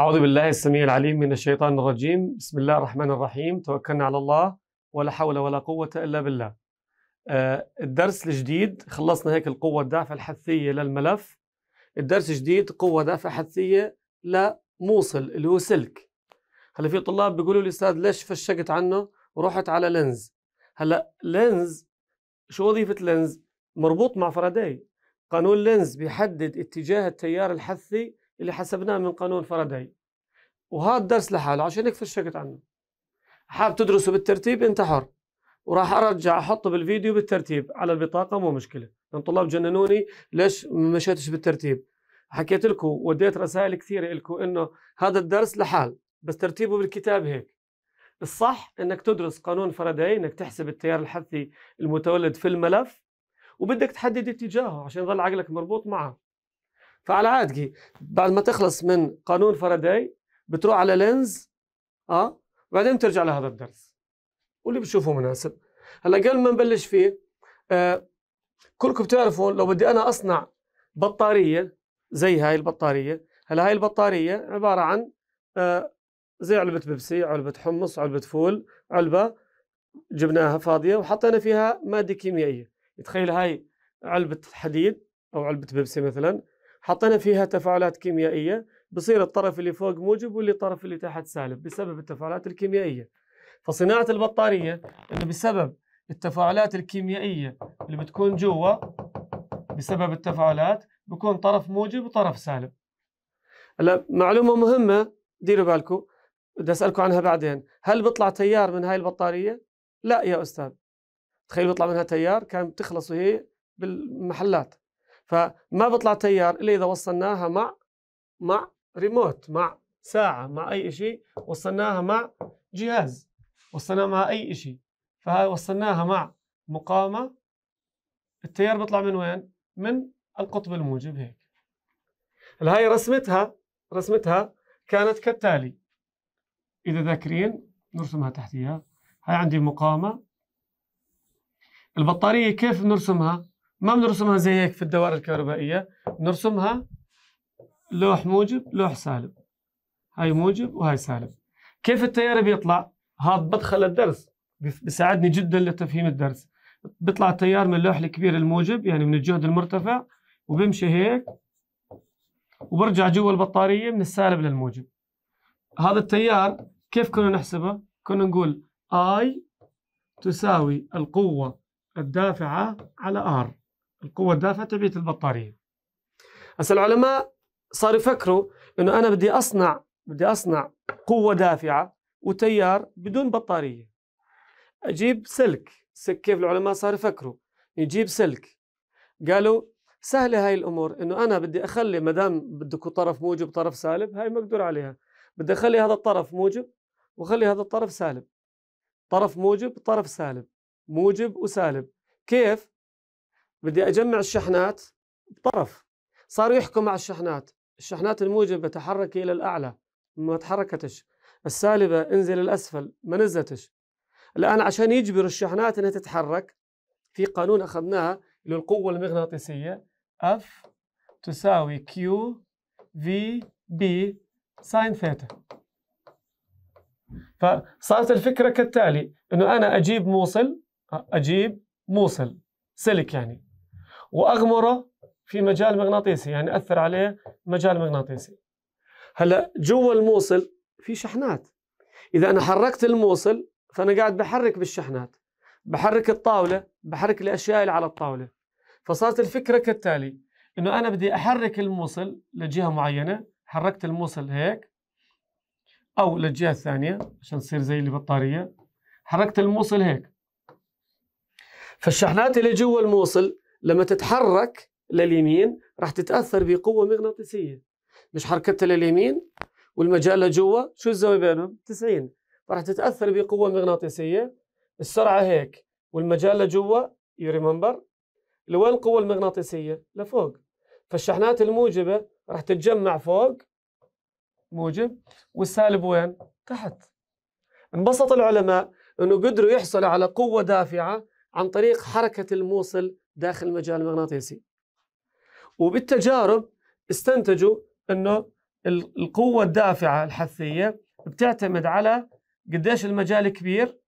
أعوذ بالله السميع العليم من الشيطان الرجيم بسم الله الرحمن الرحيم توكلنا على الله ولا حول ولا قوة إلا بالله آه، الدرس الجديد خلصنا هيك القوة الدافعة الحثية للملف الدرس الجديد قوة دافعة حثية لموصل اللي هو سلك هلا في طلاب بيقولوا لي أستاذ ليش فشقت عنه ورحت على لينز هلا لينز شو وظيفة لينز مربوط مع فرادي قانون لينز بيحدد اتجاه التيار الحثي اللي حسبناه من قانون فرادي وهذا الدرس لحاله عشان هيك فشكت عنه حاب تدرسه بالترتيب انت حر وراح ارجع احطه بالفيديو بالترتيب على البطاقه مو مشكله لان طلاب جننوني ليش ما مشيتش بالترتيب حكيت لكم وديت رسائل كثيره لكم انه هذا الدرس لحال بس ترتيبه بالكتاب هيك الصح انك تدرس قانون فرادي انك تحسب التيار الحثي المتولد في الملف وبدك تحدد اتجاهه عشان يظل عقلك مربوط معه فعلى عادقي بعد ما تخلص من قانون فاراداي بتروح على لينز اه وبعدين بترجع لهذا الدرس واللي بتشوفه مناسب هلا قبل ما نبلش فيه آه كلكم بتعرفوا لو بدي انا اصنع بطاريه زي هاي البطاريه هلا هاي البطاريه عباره عن آه زي علبه بيبسي علبه حمص علبه فول علبه جبناها فاضيه وحطينا فيها ماده كيميائيه تخيل هاي علبه حديد او علبه بيبسي مثلا حطينا فيها تفاعلات كيميائية بصير الطرف اللي فوق موجب واللي الطرف اللي تحت سالب بسبب التفاعلات الكيميائية فصناعة البطارية انه بسبب التفاعلات الكيميائية اللي بتكون جوا بسبب التفاعلات بكون طرف موجب وطرف سالب هلا معلومة مهمة ديروا بالكم بدي اسألكم عنها بعدين هل بيطلع تيار من هاي البطارية؟ لا يا أستاذ تخيل بيطلع منها تيار كان بتخلص وهي بالمحلات فما بيطلع تيار الا اذا وصلناها مع مع ريموت مع ساعه مع اي شيء وصلناها مع جهاز وصلناها مع اي شيء وصلناها مع مقاومه التيار بيطلع من وين؟ من القطب الموجب هيك هلا هاي رسمتها رسمتها كانت كالتالي اذا ذاكرين نرسمها تحتيها هاي عندي مقاومه البطاريه كيف بنرسمها؟ ما بنرسمها زي هيك في الدوائر الكهربائية بنرسمها لوح موجب لوح سالب هاي موجب وهاي سالب كيف التيار بيطلع؟ هذا بدخل الدرس بيساعدني جدا لتفهيم الدرس بيطلع التيار من اللوح الكبير الموجب يعني من الجهد المرتفع وبمشي هيك وبرجع جوا البطارية من السالب للموجب هذا التيار كيف كنا نحسبه؟ كنا نقول I تساوي القوة الدافعة على R القوة الدافعة تبعت البطارية هسا العلماء صاروا يفكروا انه انا بدي اصنع بدي اصنع قوة دافعة وتيار بدون بطارية اجيب سلك سك كيف العلماء صاروا يفكروا يجيب سلك قالوا سهلة هاي الامور انه انا بدي اخلي ما دام بدك طرف موجب طرف سالب هاي مقدور عليها بدي اخلي هذا الطرف موجب واخلي هذا الطرف سالب طرف موجب طرف سالب موجب وسالب كيف بدي اجمع الشحنات بطرف صاروا يحكوا مع الشحنات الشحنات الموجبه تحرك الى الاعلى ما تحركتش السالبه انزل الاسفل ما نزلتش الان عشان يجبر الشحنات انها تتحرك في قانون اخذناه للقوه المغناطيسيه اف تساوي كيو في بي ساين ثيتا فصارت الفكره كالتالي انه انا اجيب موصل اجيب موصل سلك يعني واغمره في مجال مغناطيسي يعني اثر عليه مجال مغناطيسي هلا جوا الموصل في شحنات اذا انا حركت الموصل فانا قاعد بحرك بالشحنات بحرك الطاوله بحرك الاشياء اللي على الطاوله فصارت الفكره كالتالي انه انا بدي احرك الموصل لجهه معينه حركت الموصل هيك او للجهه الثانيه عشان تصير زي البطاريه حركت الموصل هيك فالشحنات اللي جوا الموصل لما تتحرك لليمين راح تتاثر بقوه مغناطيسيه مش حركتها لليمين والمجال لجوا شو الزاويه بينهم 90 فراح تتاثر بقوه مغناطيسيه السرعه هيك والمجال لجوا يو ريمبر لوين القوه المغناطيسيه لفوق فالشحنات الموجبه راح تتجمع فوق موجب والسالب وين تحت انبسط العلماء انه قدروا يحصلوا على قوه دافعه عن طريق حركه الموصل داخل المجال المغناطيسي وبالتجارب استنتجوا انه القوة الدافعة الحثية بتعتمد على قديش المجال كبير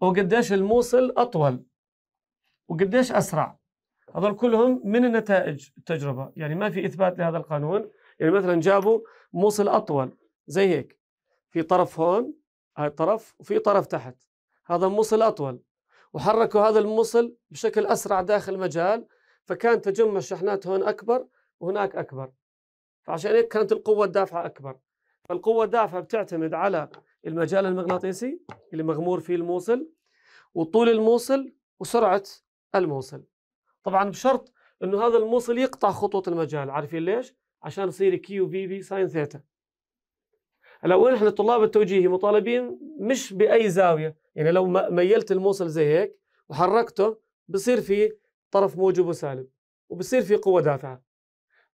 وقديش الموصل أطول وقديش أسرع هذول كلهم من النتائج التجربة يعني ما في إثبات لهذا القانون يعني مثلا جابوا موصل أطول زي هيك في طرف هون هاي الطرف وفي طرف تحت هذا موصل أطول وحركوا هذا الموصل بشكل أسرع داخل المجال فكان تجمع الشحنات هون أكبر وهناك أكبر فعشان هيك كانت القوة الدافعة أكبر فالقوة الدافعة بتعتمد على المجال المغناطيسي اللي مغمور فيه الموصل وطول الموصل وسرعة الموصل طبعا بشرط انه هذا الموصل يقطع خطوط المجال عارفين ليش؟ عشان يصير كيو في في ساين ثيتا هلا ونحن طلاب التوجيهي مطالبين مش باي زاويه يعني لو ميلت الموصل زي هيك وحركته بصير في طرف موجب وسالب وبصير في قوه دافعه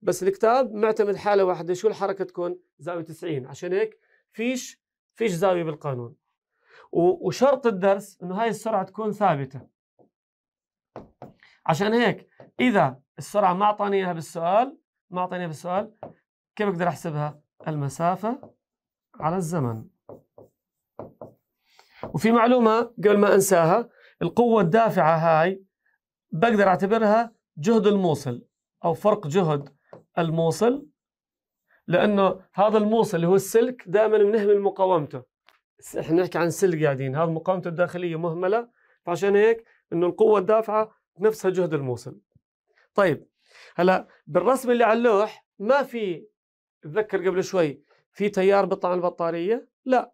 بس الكتاب معتمد حاله واحده شو الحركه تكون زاويه 90 عشان هيك فيش فيش زاويه بالقانون وشرط الدرس انه هاي السرعه تكون ثابته عشان هيك اذا السرعه ما اعطاني اياها بالسؤال ما اعطاني بالسؤال كيف اقدر احسبها المسافه على الزمن وفي معلومة قبل ما أنساها القوة الدافعة هاي بقدر أعتبرها جهد الموصل أو فرق جهد الموصل لأنه هذا الموصل اللي هو السلك دائما بنهمل مقاومته احنا نحكي عن سلك قاعدين هذا مقاومته الداخلية مهملة فعشان هيك انه القوة الدافعة نفسها جهد الموصل طيب هلا بالرسم اللي على اللوح ما في تذكر قبل شوي في تيار بيطلع من البطاريه؟ لا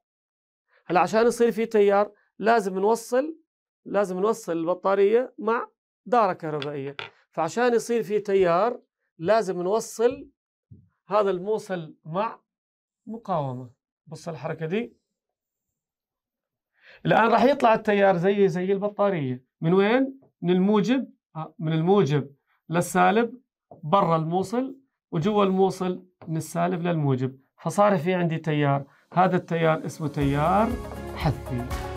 هلا عشان يصير في تيار لازم نوصل لازم نوصل البطاريه مع داره كهربائيه فعشان يصير في تيار لازم نوصل هذا الموصل مع مقاومه بص الحركه دي الان راح يطلع التيار زي زي البطاريه من وين من الموجب آه، من الموجب للسالب برا الموصل وجوا الموصل من السالب للموجب فصار في عندي تيار هذا التيار اسمه تيار حثي